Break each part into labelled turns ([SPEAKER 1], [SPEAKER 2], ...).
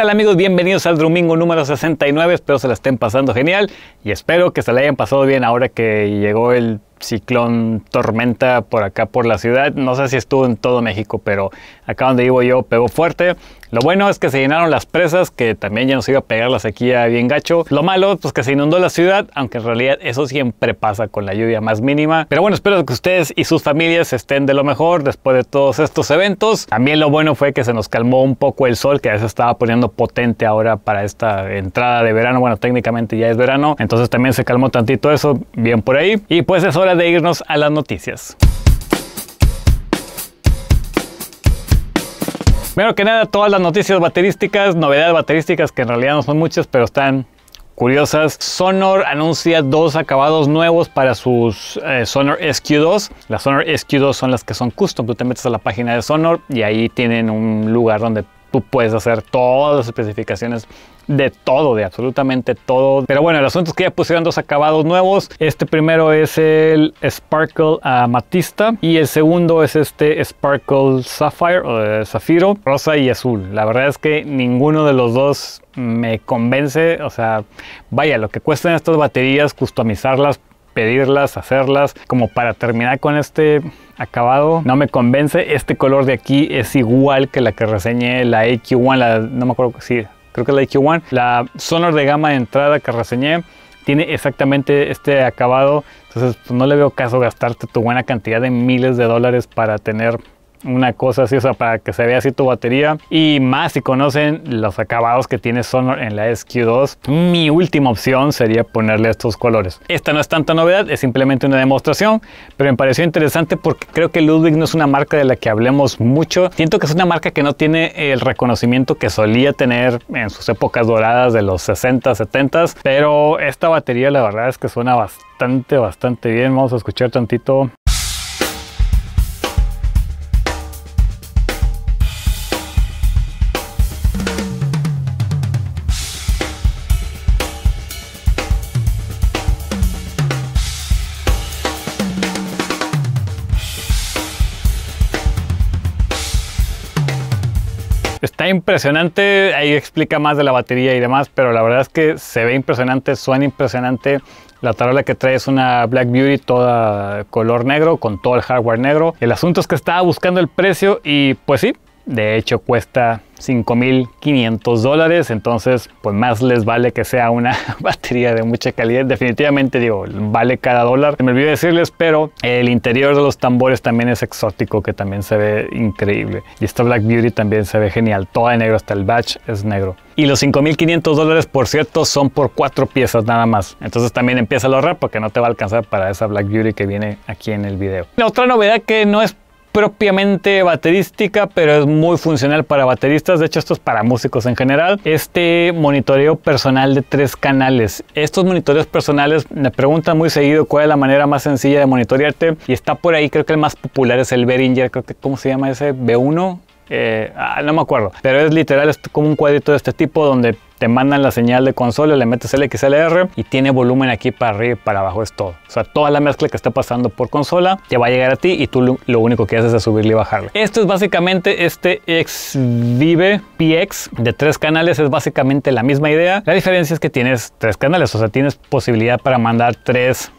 [SPEAKER 1] tal amigos? Bienvenidos al domingo número 69, espero se la estén pasando genial y espero que se la hayan pasado bien ahora que llegó el ciclón tormenta por acá por la ciudad. No sé si estuvo en todo México, pero acá donde vivo yo pegó fuerte. Lo bueno es que se llenaron las presas, que también ya nos iba a pegar la sequía bien gacho. Lo malo, pues que se inundó la ciudad, aunque en realidad eso siempre pasa con la lluvia más mínima. Pero bueno, espero que ustedes y sus familias estén de lo mejor después de todos estos eventos. También lo bueno fue que se nos calmó un poco el sol, que ya se estaba poniendo potente ahora para esta entrada de verano. Bueno, técnicamente ya es verano, entonces también se calmó tantito eso, bien por ahí. Y pues es hora de irnos a las noticias. Primero que nada, todas las noticias baterísticas, novedades baterísticas que en realidad no son muchas, pero están curiosas. Sonor anuncia dos acabados nuevos para sus eh, Sonor SQ2. Las Sonor SQ2 son las que son custom. Tú te metes a la página de Sonor y ahí tienen un lugar donde tú puedes hacer todas las especificaciones de todo, de absolutamente todo. Pero bueno, el asunto es que ya pusieron dos acabados nuevos. Este primero es el Sparkle Amatista y el segundo es este Sparkle Sapphire, o eh, Zafiro, rosa y azul. La verdad es que ninguno de los dos me convence. O sea, vaya, lo que cuestan estas baterías, customizarlas, pedirlas, hacerlas, como para terminar con este acabado. No me convence. Este color de aquí es igual que la que reseñé, la aq 1 la, no me acuerdo si... Sí, creo que es la IQ1. La Sonor de gama de entrada que reseñé tiene exactamente este acabado, entonces pues, no le veo caso gastarte tu buena cantidad de miles de dólares para tener una cosa así, o sea, para que se vea así tu batería. Y más si conocen los acabados que tiene Sonor en la SQ2, mi última opción sería ponerle estos colores. Esta no es tanta novedad, es simplemente una demostración, pero me pareció interesante porque creo que Ludwig no es una marca de la que hablemos mucho. Siento que es una marca que no tiene el reconocimiento que solía tener en sus épocas doradas de los 60, 70, pero esta batería la verdad es que suena bastante, bastante bien. Vamos a escuchar tantito. Está impresionante, ahí explica más de la batería y demás, pero la verdad es que se ve impresionante, suena impresionante. La tarola que trae es una Black Beauty toda color negro, con todo el hardware negro. El asunto es que estaba buscando el precio y pues sí, de hecho, cuesta 5.500 dólares, entonces pues más les vale que sea una batería de mucha calidad. Definitivamente digo, vale cada dólar. Me olvidé decirles, pero el interior de los tambores también es exótico, que también se ve increíble. Y esta Black Beauty también se ve genial, toda de negro, hasta el batch es negro. Y los 5.500 dólares, por cierto, son por cuatro piezas nada más. Entonces también empieza a ahorrar porque no te va a alcanzar para esa Black Beauty que viene aquí en el video. La otra novedad que no es propiamente baterística, pero es muy funcional para bateristas. De hecho, esto es para músicos en general. Este monitoreo personal de tres canales. Estos monitoreos personales me preguntan muy seguido cuál es la manera más sencilla de monitorearte. Y está por ahí, creo que el más popular es el Behringer. Creo que, ¿cómo se llama ese? B1. Eh, ah, no me acuerdo, pero es literal es como un cuadrito de este tipo donde te mandan la señal de consola, le metes el XLR y tiene volumen aquí para arriba y para abajo, es todo. O sea, toda la mezcla que está pasando por consola te va a llegar a ti y tú lo, único que haces es subirle y bajarle. Esto es básicamente este Xvive PX de tres canales, es básicamente la misma idea. La diferencia es que tienes tres canales, o sea, tienes posibilidad para mandar tres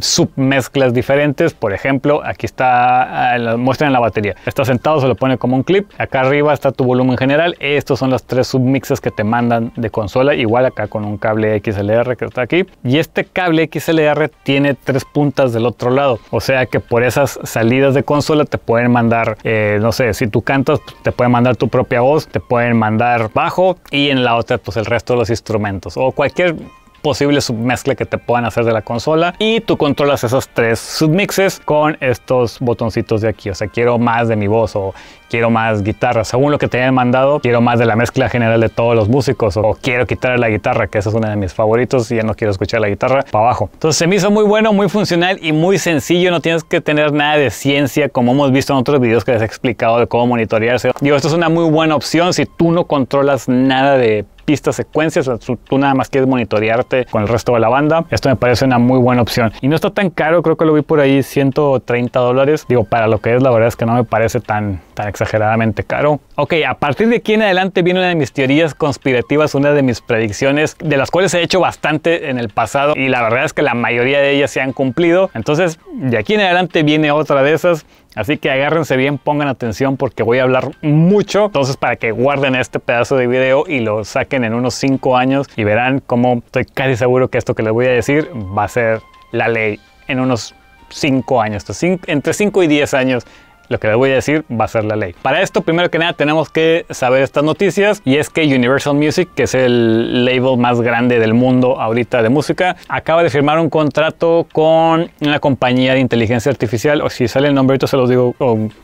[SPEAKER 1] submezclas diferentes. Por ejemplo, aquí está, ah, en la batería. Está sentado, se lo pone como un clip. Acá arriba está tu volumen general. Estos son los tres submixes que te mandan de consola. Igual acá con un cable XLR que está aquí. Y este cable XLR tiene tres puntas del otro lado. O sea que por esas salidas de consola te pueden mandar, eh, no sé, si tú cantas, te pueden mandar tu propia voz, te pueden mandar bajo y en la otra pues el resto de los instrumentos o cualquier posible submezcla que te puedan hacer de la consola y tú controlas esos tres submixes con estos botoncitos de aquí. O sea, quiero más de mi voz o quiero más guitarra. Según lo que te hayan mandado, quiero más de la mezcla general de todos los músicos o quiero quitar la guitarra, que esa es una de mis favoritos y ya no quiero escuchar la guitarra para abajo. Entonces se me hizo muy bueno, muy funcional y muy sencillo. No tienes que tener nada de ciencia como hemos visto en otros videos que les he explicado de cómo monitorearse. Digo, esto es una muy buena opción si tú no controlas nada de pistas, secuencias, tú nada más quieres monitorearte con el resto de la banda. Esto me parece una muy buena opción. Y no está tan caro, creo que lo vi por ahí 130 dólares. Digo, para lo que es, la verdad es que no me parece tan, tan exageradamente caro. Ok, a partir de aquí en adelante viene una de mis teorías conspirativas, una de mis predicciones, de las cuales he hecho bastante en el pasado y la verdad es que la mayoría de ellas se han cumplido. Entonces, de aquí en adelante viene otra de esas Así que agárrense bien, pongan atención porque voy a hablar mucho. Entonces para que guarden este pedazo de video y lo saquen en unos 5 años y verán cómo estoy casi seguro que esto que les voy a decir va a ser la ley en unos 5 años, entre 5 y 10 años lo que les voy a decir va a ser la ley. Para esto, primero que nada, tenemos que saber estas noticias y es que Universal Music, que es el label más grande del mundo ahorita de música, acaba de firmar un contrato con una compañía de inteligencia artificial, o si sale el nombre ahorita se los digo,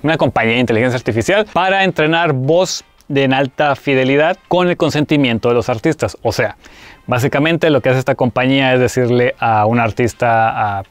[SPEAKER 1] una compañía de inteligencia artificial, para entrenar voz de en alta fidelidad con el consentimiento de los artistas. O sea, básicamente lo que hace esta compañía es decirle a un artista, a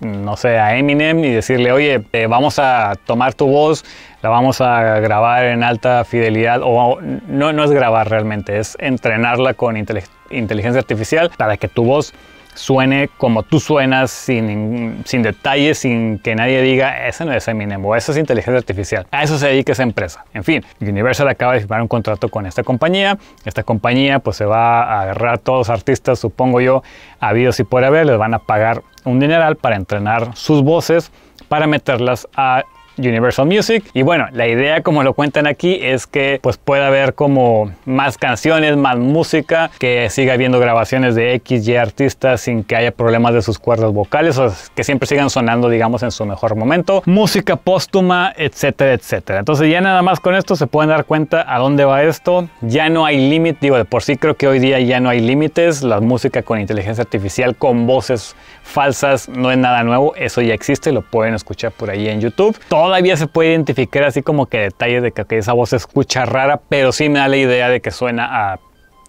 [SPEAKER 1] no sé, a Eminem y decirle, oye, eh, vamos a tomar tu voz, la vamos a grabar en alta fidelidad, o no, no es grabar realmente, es entrenarla con inteligencia artificial para que tu voz suene como tú suenas, sin, detalles, sin que nadie diga, ese no es Eminem o esa es inteligencia artificial. A eso se dedica esa empresa. En fin, Universal acaba de firmar un contrato con esta compañía. Esta compañía pues se va a agarrar todos los artistas, supongo yo, habidos y por haber, les van a pagar un dineral para entrenar sus voces, para meterlas a Universal Music. Y bueno, la idea como lo cuentan aquí es que pues pueda haber como más canciones, más música, que siga habiendo grabaciones de X y artistas sin que haya problemas de sus cuerdas vocales, o que siempre sigan sonando digamos en su mejor momento, música póstuma, etcétera, etcétera. Entonces ya nada más con esto se pueden dar cuenta a dónde va esto. Ya no hay límite, digo, de por sí creo que hoy día ya no hay límites, la música con inteligencia artificial, con voces falsas, no es nada nuevo, eso ya existe, lo pueden escuchar por ahí en YouTube todavía se puede identificar así como que detalles de que esa voz se escucha rara, pero sí me da la idea de que suena a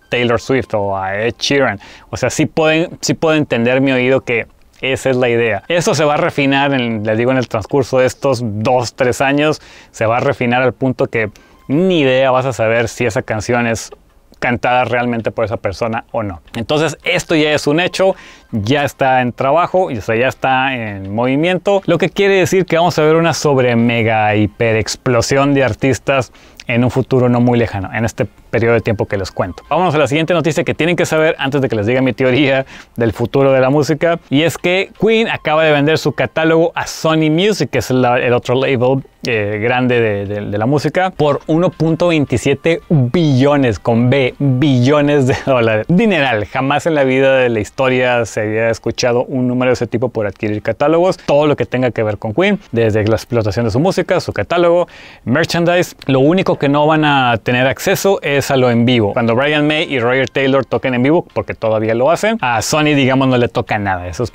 [SPEAKER 1] Taylor Swift o a Ed Sheeran. O sea, sí, pueden, sí puedo entender mi oído que esa es la idea. Eso se va a refinar, les digo, en el transcurso de estos 2, 3 años, se va a refinar al punto que ni idea vas a saber si esa canción es cantada realmente por esa persona o no. Entonces esto ya es un hecho, ya está en trabajo, ya está en movimiento, lo que quiere decir que vamos a ver una sobre mega hiper explosión de artistas en un futuro no muy lejano, en este periodo de tiempo que les cuento. Vamos a la siguiente noticia que tienen que saber antes de que les diga mi teoría del futuro de la música. Y es que Queen acaba de vender su catálogo a Sony Music, que es el otro label eh, grande de, de, la música, por 1.27 billones, con B, billones de dólares. Dineral. Jamás en la vida de la historia se había escuchado un número de ese tipo por adquirir catálogos. Todo lo que tenga que ver con Queen, desde la explotación de su música, su catálogo, merchandise. Lo único que no van a tener acceso es a lo en vivo. Cuando Brian May y Roger Taylor toquen en vivo, porque todavía lo hacen, a Sony digamos no le toca nada, eso es,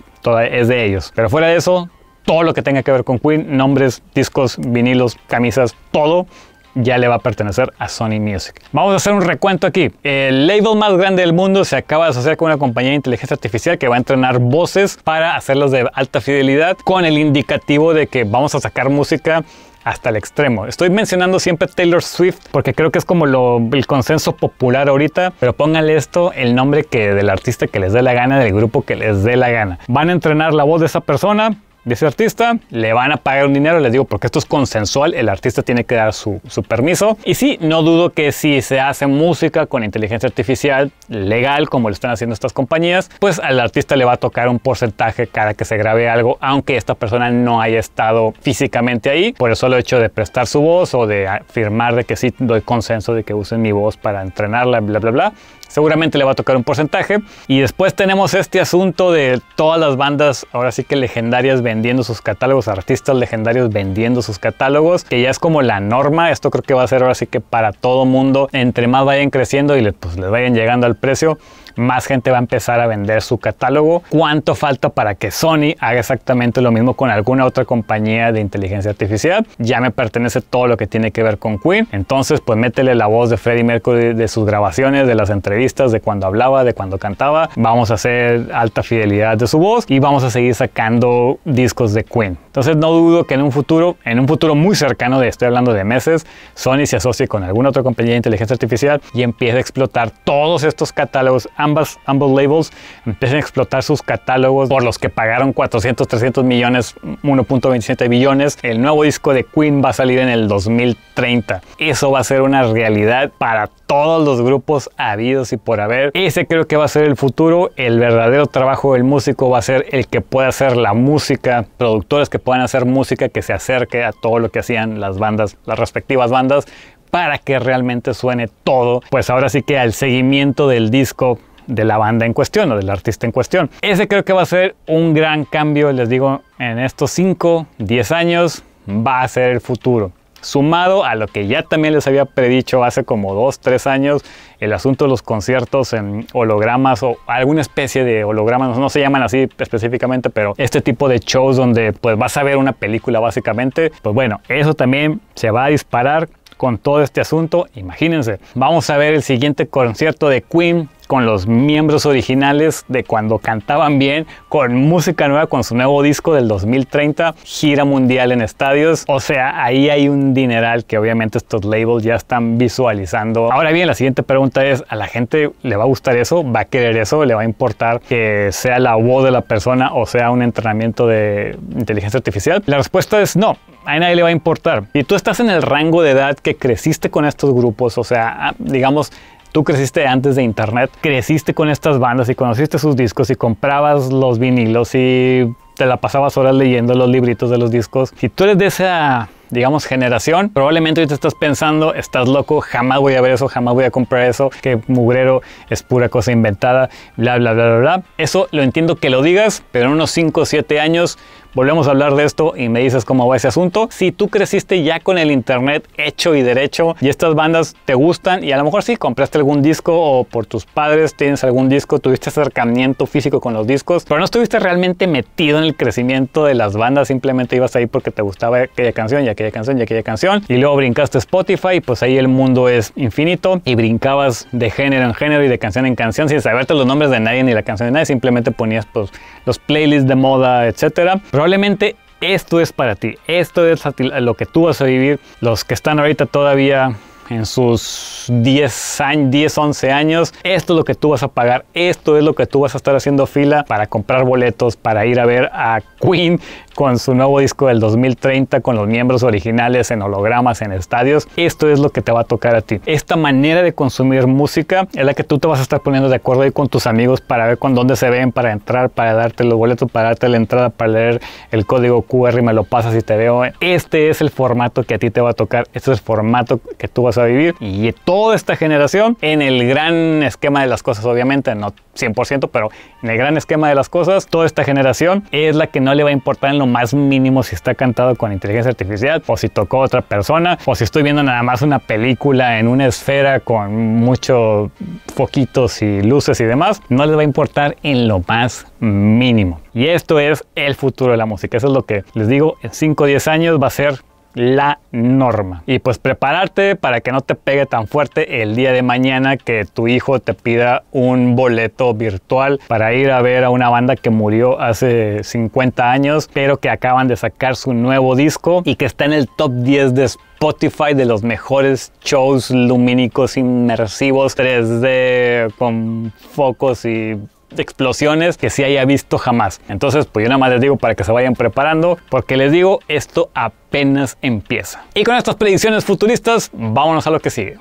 [SPEAKER 1] es de ellos. Pero fuera de eso, todo lo que tenga que ver con Queen, nombres, discos, vinilos, camisas, todo ya le va a pertenecer a Sony Music. Vamos a hacer un recuento aquí. El label más grande del mundo se acaba de asociar con una compañía de inteligencia artificial que va a entrenar voces para hacerlos de alta fidelidad con el indicativo de que vamos a sacar música hasta el extremo. Estoy mencionando siempre Taylor Swift porque creo que es como lo, el consenso popular ahorita, pero pónganle esto el nombre que del artista que les dé la gana, del grupo que les dé la gana. Van a entrenar la voz de esa persona, de ese artista, le van a pagar un dinero, le digo, porque esto es consensual, el artista tiene que dar su, su, permiso. Y sí, no dudo que si se hace música con inteligencia artificial legal, como lo están haciendo estas compañías, pues al artista le va a tocar un porcentaje cada que se grabe algo, aunque esta persona no haya estado físicamente ahí, por el solo hecho de prestar su voz o de afirmar de que sí doy consenso de que usen mi voz para entrenarla, bla, bla, bla seguramente le va a tocar un porcentaje. Y después tenemos este asunto de todas las bandas, ahora sí que legendarias vendiendo sus catálogos, artistas legendarios vendiendo sus catálogos, que ya es como la norma. Esto creo que va a ser ahora sí que para todo mundo, entre más vayan creciendo y pues les vayan llegando al precio, más gente va a empezar a vender su catálogo. ¿Cuánto falta para que Sony haga exactamente lo mismo con alguna otra compañía de inteligencia artificial? Ya me pertenece todo lo que tiene que ver con Queen. Entonces, pues métele la voz de Freddie Mercury de sus grabaciones, de las entrevistas, de cuando hablaba, de cuando cantaba. Vamos a hacer alta fidelidad de su voz y vamos a seguir sacando discos de Queen. Entonces, no dudo que en un futuro, en un futuro muy cercano de estoy hablando de meses, Sony se asocie con alguna otra compañía de inteligencia artificial y empiece a explotar todos estos catálogos ambas, ambos labels empiecen a explotar sus catálogos por los que pagaron 400, 300 millones, 1.27 billones. El nuevo disco de Queen va a salir en el 2030. Eso va a ser una realidad para todos los grupos habidos y por haber. Ese creo que va a ser el futuro. El verdadero trabajo del músico va a ser el que pueda hacer la música, productores que puedan hacer música que se acerque a todo lo que hacían las bandas, las respectivas bandas para que realmente suene todo. Pues ahora sí que al seguimiento del disco de la banda en cuestión o del artista en cuestión. Ese creo que va a ser un gran cambio, les digo, en estos 5, 10 años va a ser el futuro. Sumado a lo que ya también les había predicho hace como 2, 3 años, el asunto de los conciertos en hologramas o alguna especie de hologramas, no se llaman así específicamente, pero este tipo de shows donde pues vas a ver una película básicamente, pues bueno, eso también se va a disparar con todo este asunto. Imagínense, vamos a ver el siguiente concierto de Queen con los miembros originales de cuando cantaban bien, con música nueva, con su nuevo disco del 2030, gira mundial en estadios. O sea, ahí hay un dineral que obviamente estos labels ya están visualizando. Ahora bien, la siguiente pregunta es, ¿a la gente le va a gustar eso? ¿Va a querer eso? ¿Le va a importar que sea la voz de la persona o sea un entrenamiento de inteligencia artificial? La respuesta es no a nadie le va a importar. Y tú estás en el rango de edad que creciste con estos grupos, o sea, ah, digamos, Tú creciste antes de internet, creciste con estas bandas y conociste sus discos y comprabas los vinilos y te la pasabas horas leyendo los libritos de los discos. Si tú eres de esa digamos, generación. Probablemente te estás pensando, estás loco, jamás voy a ver eso, jamás voy a comprar eso, que mugrero es pura cosa inventada, bla, bla, bla, bla, bla. Eso lo entiendo que lo digas, pero en unos 5 o 7 años Volvemos a hablar de esto y me dices cómo va ese asunto. Si tú creciste ya con el internet hecho y derecho y estas bandas te gustan y a lo mejor sí compraste algún disco o por tus padres tienes algún disco, tuviste acercamiento físico con los discos, pero no estuviste realmente metido en el crecimiento de las bandas, simplemente ibas ahí porque te gustaba aquella canción y aquella canción y aquella canción y luego brincaste Spotify, pues ahí el mundo es infinito y brincabas de género en género y de canción en canción sin saberte los nombres de nadie ni la canción de nadie, simplemente ponías pues los playlists de moda, etcétera. Probablemente esto es para ti, esto es lo que tú vas a vivir. Los que están ahorita todavía en sus 10, años, 10, 11 años. Esto es lo que tú vas a pagar, esto es lo que tú vas a estar haciendo fila para comprar boletos, para ir a ver a Queen con su nuevo disco del 2030, con los miembros originales en hologramas, en estadios. Esto es lo que te va a tocar a ti. Esta manera de consumir música es la que tú te vas a estar poniendo de acuerdo ahí con tus amigos para ver con dónde se ven, para entrar, para darte los boletos, para darte la entrada, para leer el código QR y me lo pasas y te veo. Este es el formato que a ti te va a tocar, este es el formato que tú vas a vivir y toda esta generación en el gran esquema de las cosas, obviamente, no 100%, pero en el gran esquema de las cosas, toda esta generación es la que no le va a importar en lo más mínimo si está cantado con inteligencia artificial o si tocó otra persona o si estoy viendo nada más una película en una esfera con muchos foquitos y luces y demás, no les va a importar en lo más mínimo. Y esto es el futuro de la música. Eso es lo que les digo, en 5 o 10 años va a ser la norma. Y pues prepararte para que no te pegue tan fuerte el día de mañana que tu hijo te pida un boleto virtual para ir a ver a una banda que murió hace 50 años, pero que acaban de sacar su nuevo disco y que está en el top 10 de Spotify de los mejores shows lumínicos inmersivos 3D con focos y explosiones que se haya visto jamás. Entonces, pues yo nada más les digo para que se vayan preparando, porque les digo, esto apenas empieza. Y con estas predicciones futuristas, vámonos a lo que sigue.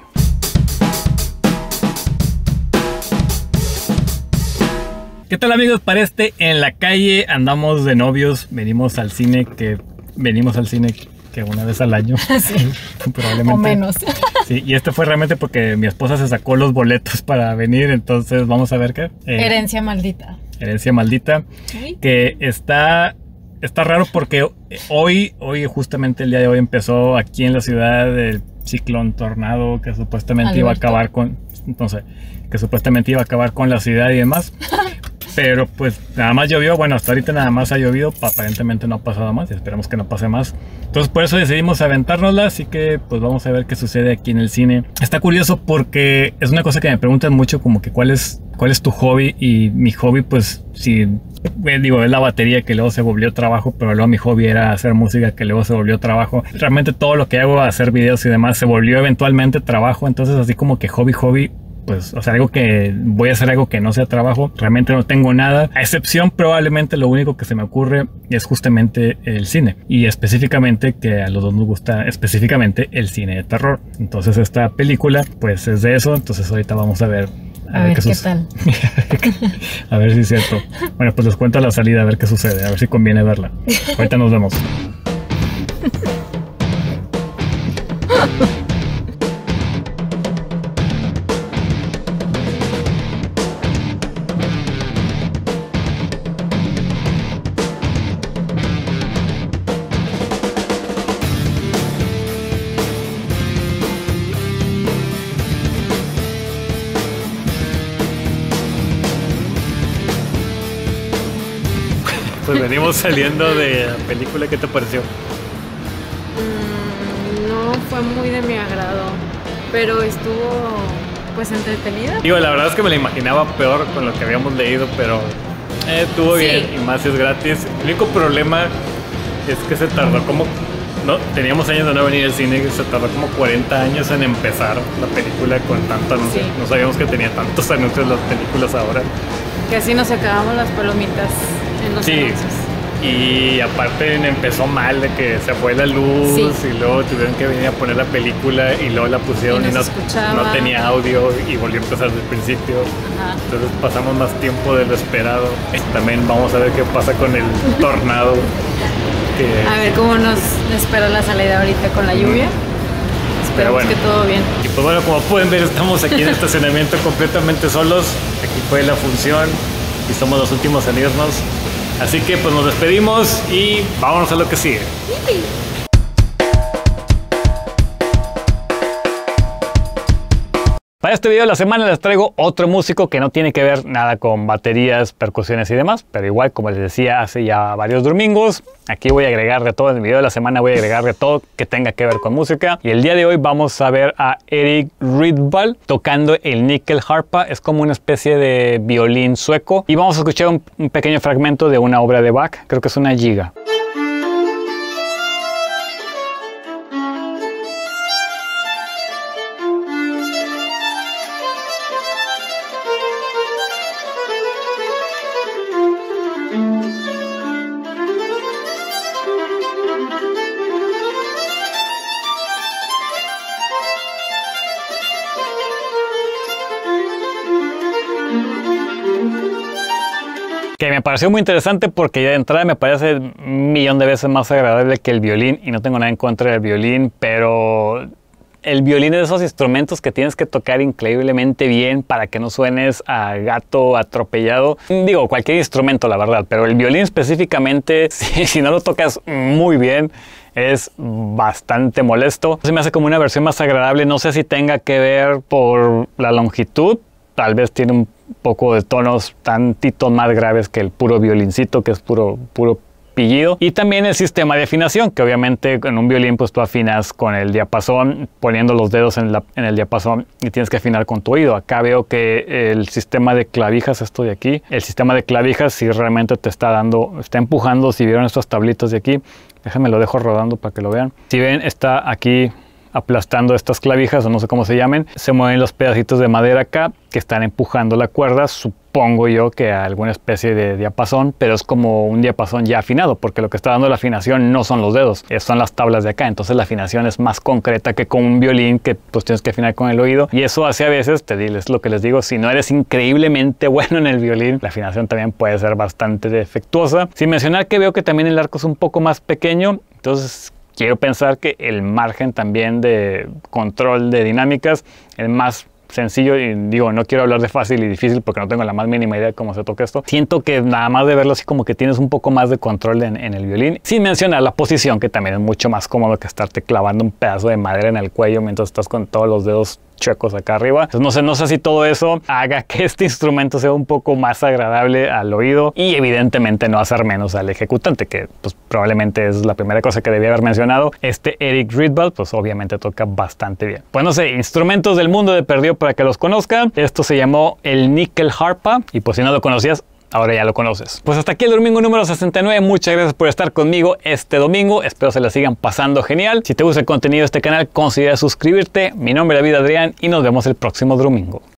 [SPEAKER 1] ¿Qué tal amigos? Para este en la calle andamos de novios, venimos al cine que venimos al cine que una vez al año. Probablemente y este fue realmente porque mi esposa se sacó los boletos para venir, entonces vamos a ver qué. Eh, herencia maldita. Herencia maldita. Que está, está raro porque hoy, hoy justamente el día de hoy empezó aquí en la ciudad el ciclón tornado que supuestamente iba a acabar con, entonces, que supuestamente iba a acabar con la ciudad y demás. Pero pues nada más llovió, bueno, hasta ahorita nada más ha llovido, aparentemente no ha pasado más, y esperamos que no pase más. Entonces por eso decidimos aventárnosla, así que pues vamos a ver qué sucede aquí en el cine. Está curioso porque es una cosa que me preguntan mucho como que cuál es, cuál es tu hobby y mi hobby pues si eh, digo, es la batería que luego se volvió trabajo, pero luego mi hobby era hacer música que luego se volvió trabajo. Realmente todo lo que hago, hacer videos y demás, se volvió eventualmente trabajo, entonces así como que hobby, hobby, pues, o sea, algo que voy a hacer algo que no sea trabajo, realmente no tengo nada, a excepción probablemente lo único que se me ocurre es justamente el cine y específicamente que a los dos nos gusta específicamente el cine de terror. Entonces esta película pues es de eso, entonces ahorita vamos a ver a, ver, qué tal. a ver si es cierto. Bueno, pues les cuento la salida, a ver qué sucede, a ver si conviene verla. Ahorita nos vemos. Pues venimos saliendo de la película. ¿Qué te pareció? Mm, no fue muy de mi agrado, pero estuvo pues entretenida. Digo, la verdad es que me la imaginaba peor con lo que habíamos leído, pero eh, estuvo bien y más es gratis. El único problema es que se tardó como no, teníamos años de no venir al cine, y se tardó como 40 años en empezar la película con tanto No sabíamos que tenía tantos anuncios las películas ahora. Que así nos acabamos las palomitas sí. Y aparte empezó mal de que se fue la luz y luego tuvieron que venir a poner la película y luego la pusieron y, no, tenía audio y volvió a empezar desde el principio. Entonces pasamos más tiempo de lo esperado. También vamos a ver qué pasa con el tornado. A ver cómo nos espera la salida ahorita con la lluvia. Esperamos que todo bien. Y pues bueno, como pueden ver, estamos aquí en el estacionamiento completamente solos. Aquí fue la función y somos los últimos en irnos. Así que pues nos despedimos y vámonos a lo que sigue. Para este video de la semana les traigo otro músico que no tiene que ver nada con baterías, percusiones y demás, pero igual como les decía hace ya varios domingos, aquí voy a agregar de todo, en el video de la semana voy a agregar de todo que tenga que ver con música y el día de hoy vamos a ver a Eric Ridval tocando el nickel harpa, es como una especie de violín sueco y vamos a escuchar un, un pequeño fragmento de una obra de Bach, creo que es una giga. pareció muy interesante porque ya de entrada me parece un millón de veces más agradable que el violín y no tengo nada en contra del violín, pero el violín es de esos instrumentos que tienes que tocar increíblemente bien para que no suenes a gato atropellado. Digo, cualquier instrumento, la verdad, pero el violín específicamente, si, si no lo tocas muy bien, es bastante molesto. Se me hace como una versión más agradable. No sé si tenga que ver por la longitud. Tal vez tiene un poco de tonos tantito más graves que el puro violincito, que es puro, puro pillido. Y también el sistema de afinación, que obviamente en un violín pues tú afinas con el diapasón, poniendo los dedos en, el diapasón y tienes que afinar con tu oído. Acá veo que el sistema de clavijas, esto de aquí, el sistema de clavijas si realmente te está dando, está empujando, si vieron estos tablitos de aquí, déjenme lo dejo rodando para que lo vean. Si ven, está aquí aplastando estas clavijas o no sé cómo se llamen, se mueven los pedacitos de madera acá que están empujando la cuerda, supongo yo que a alguna especie de diapasón, pero es como un diapasón ya afinado, porque lo que está dando la afinación no son los dedos, son las tablas de acá, entonces la afinación es más concreta que con un violín que pues tienes que afinar con el oído, y eso hace a veces, te diles lo que les digo, si no eres increíblemente bueno en el violín, la afinación también puede ser bastante defectuosa. Sin mencionar que veo que también el arco es un poco más pequeño, entonces quiero pensar que el margen también de control de dinámicas, es más sencillo, y digo, no quiero hablar de fácil y difícil porque no tengo la más mínima idea de cómo se toca esto. Siento que nada más de verlo así como que tienes un poco más de control en, en el violín, sin mencionar la posición, que también es mucho más cómodo que estarte clavando un pedazo de madera en el cuello mientras estás con todos los dedos chuecos acá arriba. Entonces, no sé, no sé si todo eso haga que este instrumento sea un poco más agradable al oído y evidentemente no hacer menos al ejecutante, que pues probablemente es la primera cosa que debía haber mencionado. Este Eric Ridbald, pues obviamente toca bastante bien. Pues no sé, instrumentos del mundo de perdió para que los conozcan. Esto se llamó el Nickel Harpa y pues si no lo conocías, ahora ya lo conoces. Pues hasta aquí el domingo número 69. Muchas gracias por estar conmigo este domingo. Espero se la sigan pasando genial. Si te gusta el contenido de este canal, considera suscribirte. Mi nombre es David Adrián y nos vemos el próximo domingo.